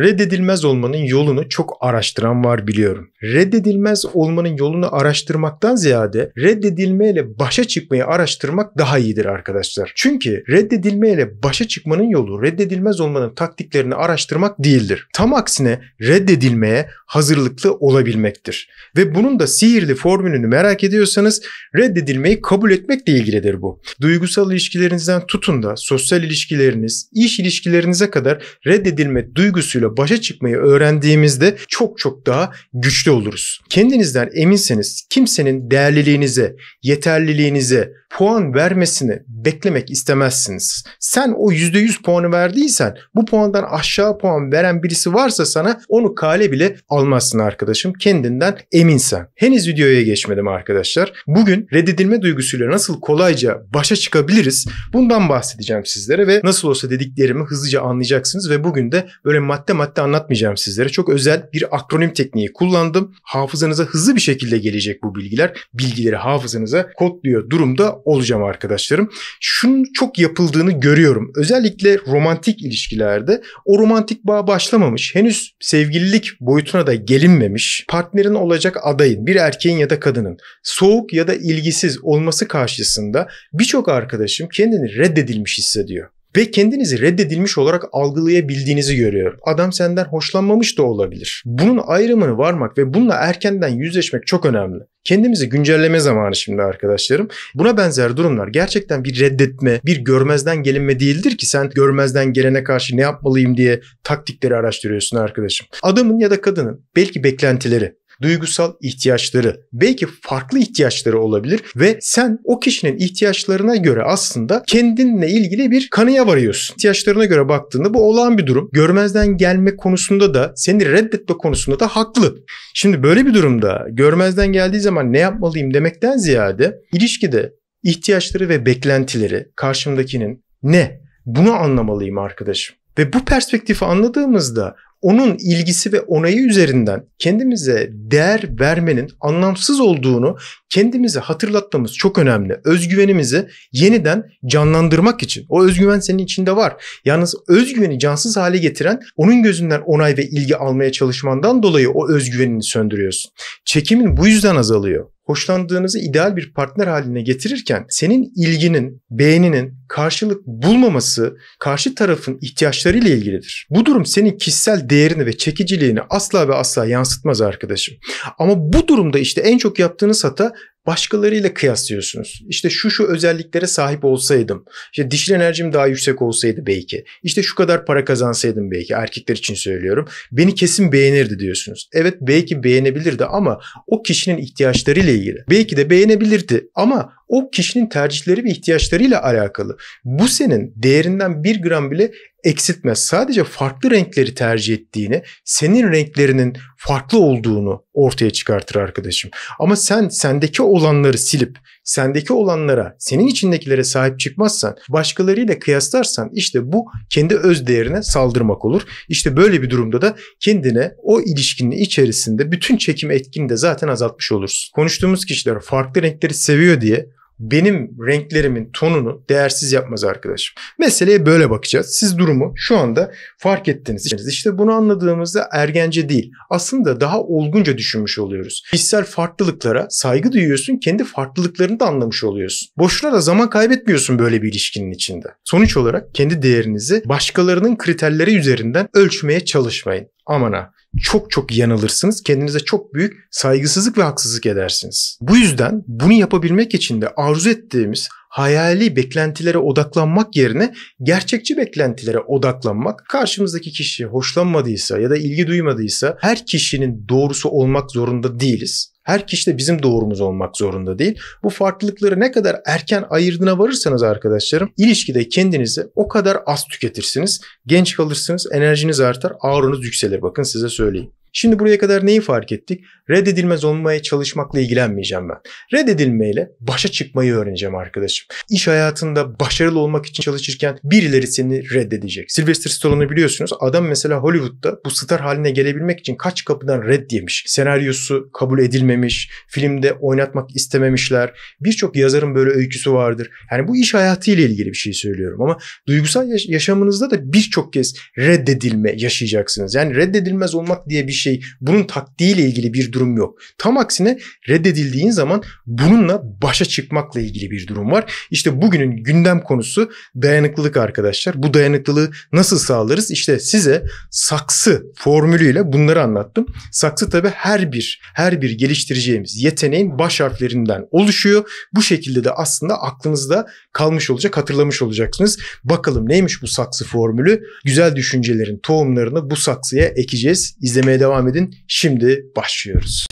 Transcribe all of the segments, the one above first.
Reddedilmez olmanın yolunu çok araştıran var biliyorum. Reddedilmez olmanın yolunu araştırmaktan ziyade reddedilmeyle başa çıkmayı araştırmak daha iyidir arkadaşlar. Çünkü reddedilmeyle başa çıkmanın yolu reddedilmez olmanın taktiklerini araştırmak değildir. Tam aksine reddedilmeye hazırlıklı olabilmektir. Ve bunun da sihirli formülünü merak ediyorsanız reddedilmeyi kabul etmekle ilgilidir bu. Duygusal ilişkilerinizden tutun da sosyal ilişkileriniz, iş ilişkilerinize kadar reddedilme duygusuyla başa çıkmayı öğrendiğimizde çok çok daha güçlü oluruz. Kendinizden eminseniz kimsenin değerliliğinize, yeterliliğinize, puan vermesini beklemek istemezsiniz. Sen o %100 puanı verdiysen bu puandan aşağı puan veren birisi varsa sana onu kale bile almazsın arkadaşım. Kendinden eminsen. Henüz videoya geçmedim arkadaşlar. Bugün reddedilme duygusuyla nasıl kolayca başa çıkabiliriz? Bundan bahsedeceğim sizlere ve nasıl olsa dediklerimi hızlıca anlayacaksınız ve bugün de böyle madde madde anlatmayacağım sizlere. Çok özel bir akronim tekniği kullandım. Hafızanıza hızlı bir şekilde gelecek bu bilgiler. Bilgileri hafızanıza kodluyor durumda olacağım arkadaşlarım. Şunun çok yapıldığını görüyorum. Özellikle romantik ilişkilerde o romantik bağ başlamamış, henüz sevgililik boyutuna da gelinmemiş, partnerin olacak adayın, bir erkeğin ya da kadının soğuk ya da ilgisiz olması karşısında birçok arkadaşım kendini reddedilmiş hissediyor ve kendinizi reddedilmiş olarak algılayabildiğinizi görüyorum. Adam senden hoşlanmamış da olabilir. Bunun ayrımını varmak ve bununla erkenden yüzleşmek çok önemli. Kendimizi güncelleme zamanı şimdi arkadaşlarım. Buna benzer durumlar gerçekten bir reddetme, bir görmezden gelinme değildir ki sen görmezden gelene karşı ne yapmalıyım diye taktikleri araştırıyorsun arkadaşım. Adamın ya da kadının belki beklentileri, duygusal ihtiyaçları, belki farklı ihtiyaçları olabilir ve sen o kişinin ihtiyaçlarına göre aslında kendinle ilgili bir kanıya varıyorsun. İhtiyaçlarına göre baktığında bu olağan bir durum. Görmezden gelme konusunda da seni reddetme konusunda da haklı. Şimdi böyle bir durumda görmezden geldiği zaman ne yapmalıyım demekten ziyade ilişkide ihtiyaçları ve beklentileri karşımdakinin ne? Bunu anlamalıyım arkadaşım. Ve bu perspektifi anladığımızda onun ilgisi ve onayı üzerinden kendimize değer vermenin anlamsız olduğunu kendimize hatırlatmamız çok önemli. Özgüvenimizi yeniden canlandırmak için. O özgüven senin içinde var. Yalnız özgüveni cansız hale getiren onun gözünden onay ve ilgi almaya çalışmandan dolayı o özgüvenini söndürüyorsun. Çekimin bu yüzden azalıyor hoşlandığınızı ideal bir partner haline getirirken senin ilginin, beğeninin karşılık bulmaması karşı tarafın ihtiyaçlarıyla ilgilidir. Bu durum senin kişisel değerini ve çekiciliğini asla ve asla yansıtmaz arkadaşım. Ama bu durumda işte en çok yaptığınız hata başkalarıyla kıyaslıyorsunuz. İşte şu şu özelliklere sahip olsaydım, işte dişil enerjim daha yüksek olsaydı belki, işte şu kadar para kazansaydım belki, erkekler için söylüyorum, beni kesin beğenirdi diyorsunuz. Evet belki beğenebilirdi ama o kişinin ihtiyaçlarıyla ilgili. Belki de beğenebilirdi ama o kişinin tercihleri ve ihtiyaçlarıyla alakalı. Bu senin değerinden bir gram bile eksiltmez. Sadece farklı renkleri tercih ettiğini, senin renklerinin farklı olduğunu ortaya çıkartır arkadaşım. Ama sen sendeki olanları silip sendeki olanlara, senin içindekilere sahip çıkmazsan, başkalarıyla kıyaslarsan işte bu kendi öz değerine saldırmak olur. İşte böyle bir durumda da kendine o ilişkinin içerisinde bütün çekim etkini de zaten azaltmış olursun. Konuştuğumuz kişiler farklı renkleri seviyor diye benim renklerimin tonunu değersiz yapmaz arkadaşım. Meseleye böyle bakacağız. Siz durumu şu anda fark ettiniz. İşte bunu anladığımızda ergence değil. Aslında daha olgunca düşünmüş oluyoruz. Kişisel farklılıklara saygı duyuyorsun. Kendi farklılıklarını da anlamış oluyorsun. Boşuna da zaman kaybetmiyorsun böyle bir ilişkinin içinde. Sonuç olarak kendi değerinizi başkalarının kriterleri üzerinden ölçmeye çalışmayın. Aman ha çok çok yanılırsınız. Kendinize çok büyük saygısızlık ve haksızlık edersiniz. Bu yüzden bunu yapabilmek için de arzu ettiğimiz hayali beklentilere odaklanmak yerine gerçekçi beklentilere odaklanmak karşımızdaki kişi hoşlanmadıysa ya da ilgi duymadıysa her kişinin doğrusu olmak zorunda değiliz. Her kişi de bizim doğrumuz olmak zorunda değil. Bu farklılıkları ne kadar erken ayırdına varırsanız arkadaşlarım ilişkide kendinizi o kadar az tüketirsiniz. Genç kalırsınız, enerjiniz artar, ağrınız yükselir. Bakın size söyleyeyim. Şimdi buraya kadar neyi fark ettik? Reddedilmez olmaya çalışmakla ilgilenmeyeceğim ben. Reddedilmeyle başa çıkmayı öğreneceğim arkadaşım. İş hayatında başarılı olmak için çalışırken birileri seni reddedecek. Sylvester Stallone'u biliyorsunuz. Adam mesela Hollywood'da bu star haline gelebilmek için kaç kapıdan red yemiş. Senaryosu kabul edilmemiş, filmde oynatmak istememişler. Birçok yazarın böyle öyküsü vardır. Yani bu iş hayatı ile ilgili bir şey söylüyorum ama duygusal yaşamınızda da birçok kez reddedilme yaşayacaksınız. Yani reddedilmez olmak diye bir şey bunun taktiğiyle ilgili bir durum yok. Tam aksine reddedildiğin zaman bununla başa çıkmakla ilgili bir durum var. İşte bugünün gündem konusu dayanıklılık arkadaşlar. Bu dayanıklılığı nasıl sağlarız? İşte size saksı formülüyle bunları anlattım. Saksı tabi her bir her bir geliştireceğimiz yeteneğin baş harflerinden oluşuyor. Bu şekilde de aslında aklınızda kalmış olacak, hatırlamış olacaksınız. Bakalım neymiş bu saksı formülü? Güzel düşüncelerin tohumlarını bu saksıya ekeceğiz. İzlemeye devam devam edin. Şimdi başlıyoruz.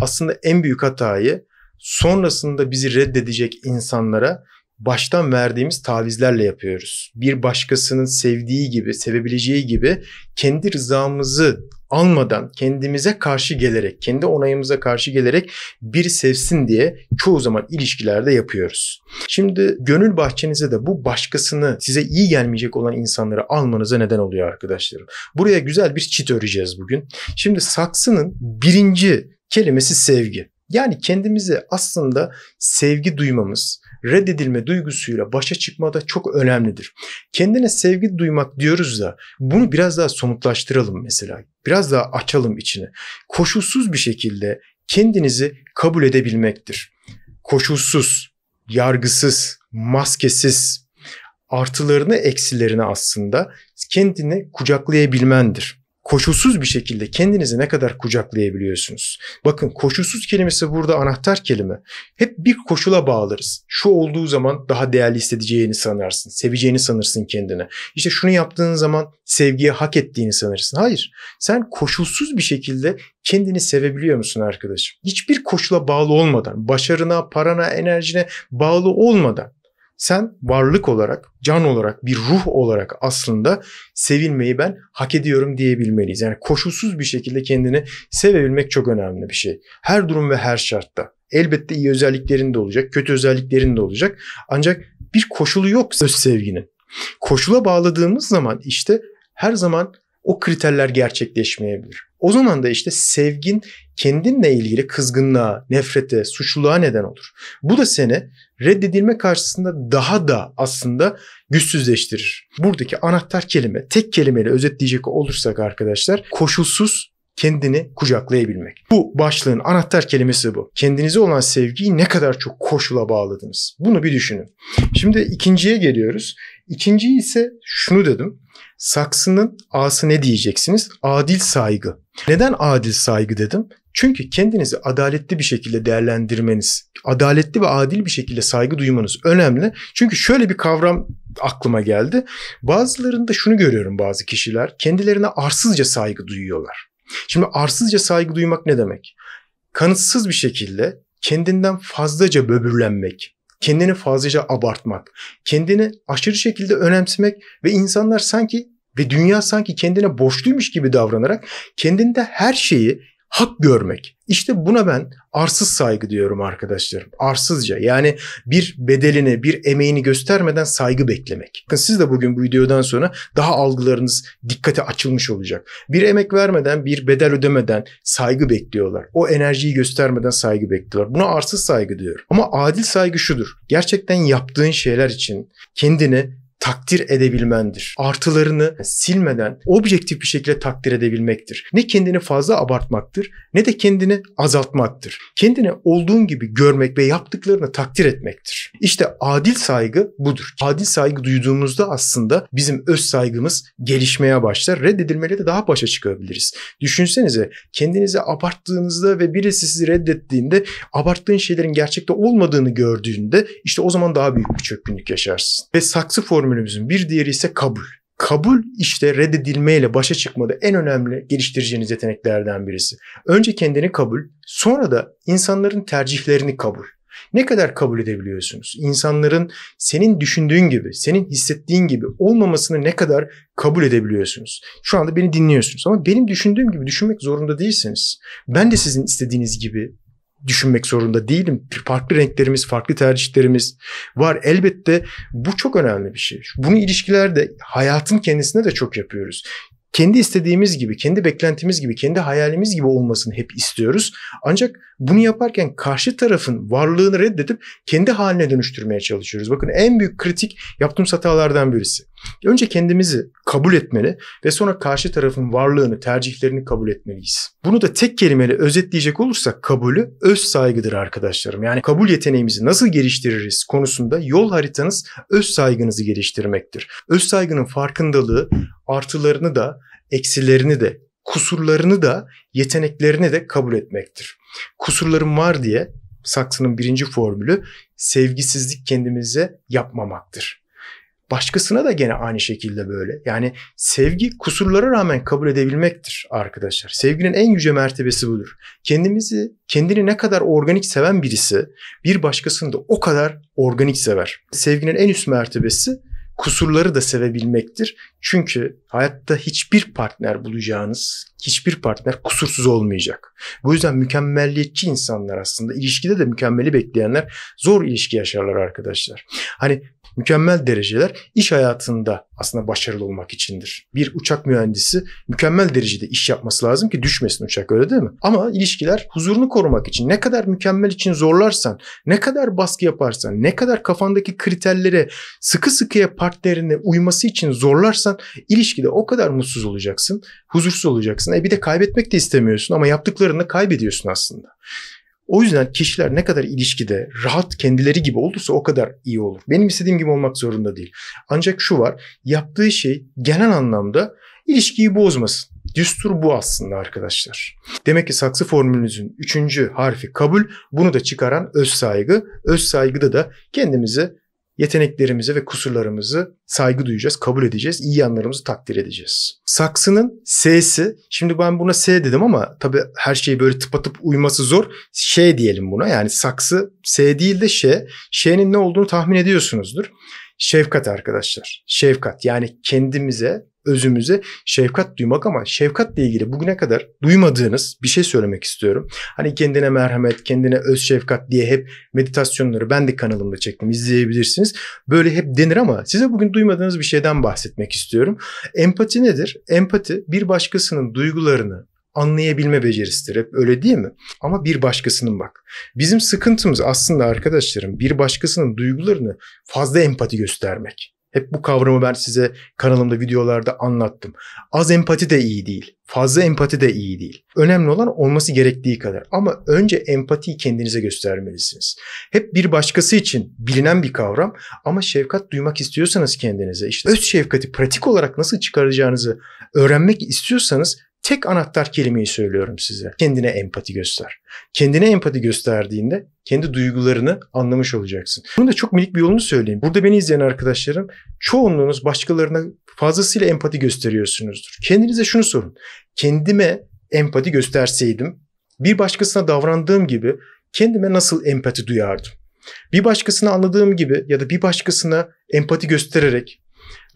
Aslında en büyük hatayı sonrasında bizi reddedecek insanlara baştan verdiğimiz tavizlerle yapıyoruz. Bir başkasının sevdiği gibi, sevebileceği gibi kendi rızamızı almadan kendimize karşı gelerek, kendi onayımıza karşı gelerek bir sevsin diye çoğu zaman ilişkilerde yapıyoruz. Şimdi gönül bahçenize de bu başkasını size iyi gelmeyecek olan insanları almanıza neden oluyor arkadaşlarım. Buraya güzel bir çit öreceğiz bugün. Şimdi saksının birinci kelimesi sevgi. Yani kendimize aslında sevgi duymamız, reddedilme duygusuyla başa çıkmada çok önemlidir. Kendine sevgi duymak diyoruz da bunu biraz daha somutlaştıralım mesela. Biraz daha açalım içini. Koşulsuz bir şekilde kendinizi kabul edebilmektir. Koşulsuz, yargısız, maskesiz, artılarını eksilerini aslında kendini kucaklayabilmendir koşulsuz bir şekilde kendinizi ne kadar kucaklayabiliyorsunuz? Bakın koşulsuz kelimesi burada anahtar kelime. Hep bir koşula bağlarız. Şu olduğu zaman daha değerli hissedeceğini sanarsın. Seveceğini sanırsın kendine. İşte şunu yaptığın zaman sevgiye hak ettiğini sanırsın. Hayır. Sen koşulsuz bir şekilde kendini sevebiliyor musun arkadaşım? Hiçbir koşula bağlı olmadan, başarına, parana, enerjine bağlı olmadan sen varlık olarak, can olarak, bir ruh olarak aslında sevilmeyi ben hak ediyorum diyebilmeliyiz. Yani koşulsuz bir şekilde kendini sevebilmek çok önemli bir şey. Her durum ve her şartta. Elbette iyi özelliklerin de olacak, kötü özelliklerin de olacak. Ancak bir koşulu yok öz sevginin. Koşula bağladığımız zaman işte her zaman o kriterler gerçekleşmeyebilir. O zaman da işte sevgin kendinle ilgili kızgınlığa, nefrete, suçluluğa neden olur. Bu da seni reddedilme karşısında daha da aslında güçsüzleştirir. Buradaki anahtar kelime tek kelimeyle özetleyecek olursak arkadaşlar koşulsuz kendini kucaklayabilmek. Bu başlığın anahtar kelimesi bu. Kendinize olan sevgiyi ne kadar çok koşula bağladınız. Bunu bir düşünün. Şimdi ikinciye geliyoruz. İkinciyi ise şunu dedim. Saksının A'sı ne diyeceksiniz? Adil saygı. Neden adil saygı dedim? Çünkü kendinizi adaletli bir şekilde değerlendirmeniz, adaletli ve adil bir şekilde saygı duymanız önemli. Çünkü şöyle bir kavram aklıma geldi. Bazılarında şunu görüyorum bazı kişiler kendilerine arsızca saygı duyuyorlar. Şimdi arsızca saygı duymak ne demek? Kanıtsız bir şekilde kendinden fazlaca böbürlenmek, kendini fazlaca abartmak, kendini aşırı şekilde önemsemek ve insanlar sanki ve dünya sanki kendine borçluymuş gibi davranarak kendinde her şeyi hak görmek. İşte buna ben arsız saygı diyorum arkadaşlarım. Arsızca yani bir bedelini, bir emeğini göstermeden saygı beklemek. Bakın siz de bugün bu videodan sonra daha algılarınız dikkate açılmış olacak. Bir emek vermeden, bir bedel ödemeden saygı bekliyorlar. O enerjiyi göstermeden saygı bekliyorlar. Buna arsız saygı diyorum. Ama adil saygı şudur. Gerçekten yaptığın şeyler için kendini takdir edebilmendir. Artılarını silmeden objektif bir şekilde takdir edebilmektir. Ne kendini fazla abartmaktır ne de kendini azaltmaktır. Kendini olduğun gibi görmek ve yaptıklarını takdir etmektir. İşte adil saygı budur. Adil saygı duyduğumuzda aslında bizim öz saygımız gelişmeye başlar. Reddedilmeyle de daha başa çıkabiliriz. Düşünsenize kendinizi abarttığınızda ve birisi sizi reddettiğinde abarttığın şeylerin gerçekte olmadığını gördüğünde işte o zaman daha büyük bir çökünlük yaşarsın. Ve saksı formu formülümüzün bir diğeri ise kabul. Kabul işte reddedilmeyle başa çıkmada en önemli geliştireceğiniz yeteneklerden birisi. Önce kendini kabul, sonra da insanların tercihlerini kabul. Ne kadar kabul edebiliyorsunuz? İnsanların senin düşündüğün gibi, senin hissettiğin gibi olmamasını ne kadar kabul edebiliyorsunuz? Şu anda beni dinliyorsunuz ama benim düşündüğüm gibi düşünmek zorunda değilsiniz. Ben de sizin istediğiniz gibi düşünmek zorunda değilim. Farklı renklerimiz, farklı tercihlerimiz var. Elbette bu çok önemli bir şey. Bunu ilişkilerde hayatın kendisine de çok yapıyoruz. Kendi istediğimiz gibi, kendi beklentimiz gibi, kendi hayalimiz gibi olmasını hep istiyoruz. Ancak bunu yaparken karşı tarafın varlığını reddedip kendi haline dönüştürmeye çalışıyoruz. Bakın en büyük kritik yaptığım hatalardan birisi. Önce kendimizi kabul etmeli ve sonra karşı tarafın varlığını, tercihlerini kabul etmeliyiz. Bunu da tek kelimeyle özetleyecek olursak kabulü öz saygıdır arkadaşlarım. Yani kabul yeteneğimizi nasıl geliştiririz konusunda yol haritanız öz saygınızı geliştirmektir. Öz saygının farkındalığı artılarını da eksilerini de kusurlarını da yeteneklerini de kabul etmektir. Kusurlarım var diye Saksı'nın birinci formülü sevgisizlik kendimize yapmamaktır. Başkasına da gene aynı şekilde böyle. Yani sevgi kusurlara rağmen kabul edebilmektir arkadaşlar. Sevginin en yüce mertebesi budur. Kendimizi, kendini ne kadar organik seven birisi bir başkasını da o kadar organik sever. Sevginin en üst mertebesi kusurları da sevebilmektir. Çünkü hayatta hiçbir partner bulacağınız, hiçbir partner kusursuz olmayacak. Bu yüzden mükemmelliyetçi insanlar aslında ilişkide de mükemmeli bekleyenler zor ilişki yaşarlar arkadaşlar. Hani mükemmel dereceler iş hayatında aslında başarılı olmak içindir. Bir uçak mühendisi mükemmel derecede iş yapması lazım ki düşmesin uçak öyle değil mi? Ama ilişkiler huzurunu korumak için ne kadar mükemmel için zorlarsan, ne kadar baskı yaparsan, ne kadar kafandaki kriterlere sıkı sıkıya partnerine uyması için zorlarsan ilişkide o kadar mutsuz olacaksın, huzursuz olacaksın. E bir de kaybetmek de istemiyorsun ama yaptıklarını kaybediyorsun aslında. O yüzden kişiler ne kadar ilişkide rahat kendileri gibi olursa o kadar iyi olur. Benim istediğim gibi olmak zorunda değil. Ancak şu var yaptığı şey genel anlamda ilişkiyi bozmasın. Düstur bu aslında arkadaşlar. Demek ki saksı formülünüzün üçüncü harfi kabul. Bunu da çıkaran öz saygı. Öz saygıda da kendimizi yeteneklerimizi ve kusurlarımızı saygı duyacağız, kabul edeceğiz, iyi yanlarımızı takdir edeceğiz. Saksının S'si, şimdi ben buna S dedim ama tabii her şeyi böyle tıpatıp uyması zor. Şey diyelim buna yani saksı S değil de Ş. Ş'nin ne olduğunu tahmin ediyorsunuzdur. Şefkat arkadaşlar. Şefkat yani kendimize, özümüze şefkat duymak ama şefkatle ilgili bugüne kadar duymadığınız bir şey söylemek istiyorum. Hani kendine merhamet, kendine öz şefkat diye hep meditasyonları ben de kanalımda çektim izleyebilirsiniz. Böyle hep denir ama size bugün duymadığınız bir şeyden bahsetmek istiyorum. Empati nedir? Empati bir başkasının duygularını, anlayabilme becerisidir. Hep öyle değil mi? Ama bir başkasının bak. Bizim sıkıntımız aslında arkadaşlarım bir başkasının duygularını fazla empati göstermek. Hep bu kavramı ben size kanalımda videolarda anlattım. Az empati de iyi değil. Fazla empati de iyi değil. Önemli olan olması gerektiği kadar. Ama önce empatiyi kendinize göstermelisiniz. Hep bir başkası için bilinen bir kavram ama şefkat duymak istiyorsanız kendinize, işte öz şefkati pratik olarak nasıl çıkaracağınızı öğrenmek istiyorsanız Tek anahtar kelimeyi söylüyorum size. Kendine empati göster. Kendine empati gösterdiğinde kendi duygularını anlamış olacaksın. Bunu da çok minik bir yolunu söyleyeyim. Burada beni izleyen arkadaşlarım çoğunluğunuz başkalarına fazlasıyla empati gösteriyorsunuzdur. Kendinize şunu sorun. Kendime empati gösterseydim bir başkasına davrandığım gibi kendime nasıl empati duyardım? Bir başkasını anladığım gibi ya da bir başkasına empati göstererek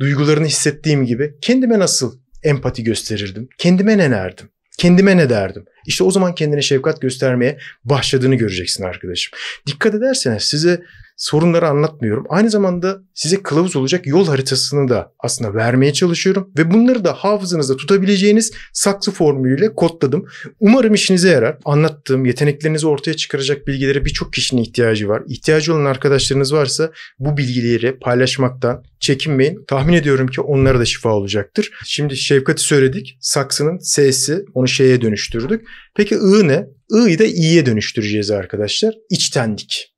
duygularını hissettiğim gibi kendime nasıl empati gösterirdim. Kendime ne derdim? Kendime ne derdim? İşte o zaman kendine şefkat göstermeye başladığını göreceksin arkadaşım. Dikkat ederseniz size sorunları anlatmıyorum. Aynı zamanda size kılavuz olacak yol haritasını da aslında vermeye çalışıyorum. Ve bunları da hafızanızda tutabileceğiniz saksı formülüyle kodladım. Umarım işinize yarar. Anlattığım, yeteneklerinizi ortaya çıkaracak bilgilere birçok kişinin ihtiyacı var. İhtiyacı olan arkadaşlarınız varsa bu bilgileri paylaşmaktan çekinmeyin. Tahmin ediyorum ki onlara da şifa olacaktır. Şimdi şefkati söyledik. Saksının S'si onu şeye dönüştürdük. Peki I ne? I'yi de İ'ye dönüştüreceğiz arkadaşlar. İçtendik.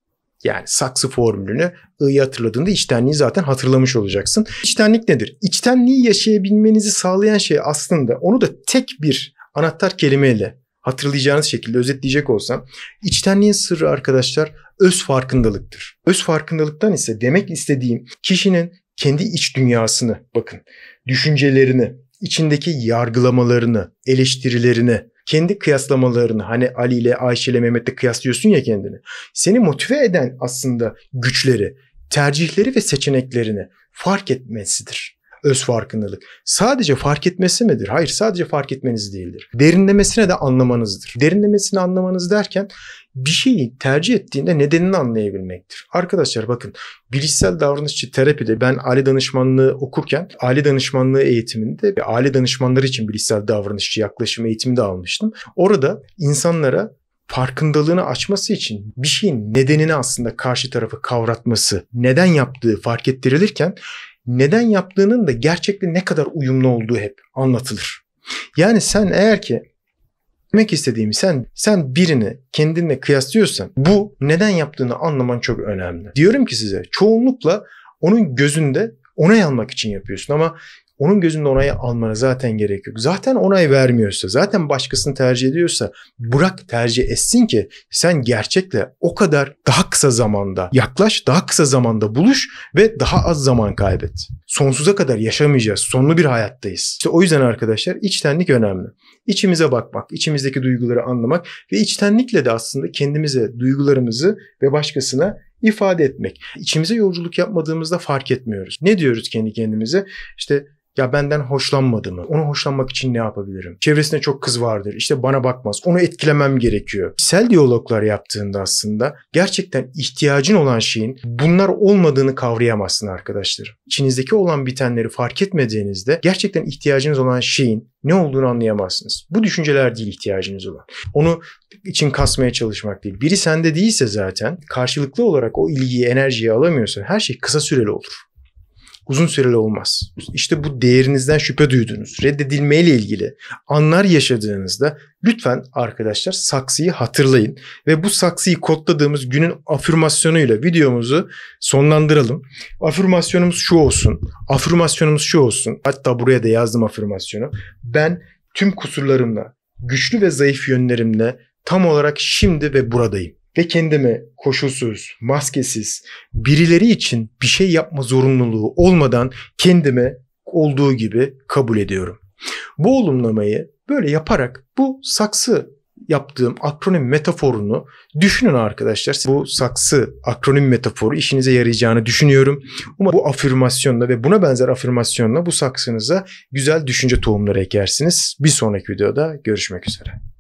Yani saksı formülünü I'yı hatırladığında içtenliği zaten hatırlamış olacaksın. İçtenlik nedir? İçtenliği yaşayabilmenizi sağlayan şey aslında onu da tek bir anahtar kelimeyle hatırlayacağınız şekilde özetleyecek olsam içtenliğin sırrı arkadaşlar öz farkındalıktır. Öz farkındalıktan ise demek istediğim kişinin kendi iç dünyasını bakın, düşüncelerini, içindeki yargılamalarını, eleştirilerini, kendi kıyaslamalarını hani Ali ile Ayşe ile Mehmet'le kıyaslıyorsun ya kendini. Seni motive eden aslında güçleri, tercihleri ve seçeneklerini fark etmesidir öz farkındalık. Sadece fark etmesi midir? Hayır sadece fark etmeniz değildir. Derinlemesine de anlamanızdır. Derinlemesine anlamanız derken bir şeyi tercih ettiğinde nedenini anlayabilmektir. Arkadaşlar bakın bilişsel davranışçı terapide ben aile danışmanlığı okurken aile danışmanlığı eğitiminde ve aile danışmanları için bilişsel davranışçı yaklaşım eğitimi de almıştım. Orada insanlara farkındalığını açması için bir şeyin nedenini aslında karşı tarafı kavratması, neden yaptığı fark ettirilirken neden yaptığının da gerçekle ne kadar uyumlu olduğu hep anlatılır. Yani sen eğer ki demek istediğim sen sen birini kendinle kıyaslıyorsan bu neden yaptığını anlaman çok önemli. Diyorum ki size çoğunlukla onun gözünde onay almak için yapıyorsun ama onun gözünde onayı almana zaten gerek yok. Zaten onay vermiyorsa, zaten başkasını tercih ediyorsa bırak tercih etsin ki sen gerçekle o kadar daha kısa zamanda yaklaş, daha kısa zamanda buluş ve daha az zaman kaybet. Sonsuza kadar yaşamayacağız. Sonlu bir hayattayız. İşte o yüzden arkadaşlar içtenlik önemli. İçimize bakmak, içimizdeki duyguları anlamak ve içtenlikle de aslında kendimize, duygularımızı ve başkasına ifade etmek. İçimize yolculuk yapmadığımızda fark etmiyoruz. Ne diyoruz kendi kendimize? İşte ya benden hoşlanmadı mı? Onu hoşlanmak için ne yapabilirim? Çevresinde çok kız vardır. İşte bana bakmaz. Onu etkilemem gerekiyor. Sel diyaloglar yaptığında aslında gerçekten ihtiyacın olan şeyin bunlar olmadığını kavrayamazsın arkadaşlar. İçinizdeki olan bitenleri fark etmediğinizde gerçekten ihtiyacınız olan şeyin ne olduğunu anlayamazsınız. Bu düşünceler değil ihtiyacınız olan. Onu için kasmaya çalışmak değil. Biri sende değilse zaten karşılıklı olarak o ilgiyi, enerjiyi alamıyorsa her şey kısa süreli olur uzun süreli olmaz. İşte bu değerinizden şüphe duyduğunuz, reddedilmeyle ilgili anlar yaşadığınızda lütfen arkadaşlar saksıyı hatırlayın ve bu saksıyı kodladığımız günün afirmasyonuyla videomuzu sonlandıralım. Afirmasyonumuz şu olsun. Afirmasyonumuz şu olsun. Hatta buraya da yazdım afirmasyonu. Ben tüm kusurlarımla, güçlü ve zayıf yönlerimle tam olarak şimdi ve buradayım ve kendime koşulsuz, maskesiz birileri için bir şey yapma zorunluluğu olmadan kendime olduğu gibi kabul ediyorum. Bu olumlamayı böyle yaparak bu saksı yaptığım akronim metaforunu düşünün arkadaşlar. Bu saksı akronim metaforu işinize yarayacağını düşünüyorum. Umarım bu afirmasyonla ve buna benzer afirmasyonla bu saksınıza güzel düşünce tohumları ekersiniz. Bir sonraki videoda görüşmek üzere.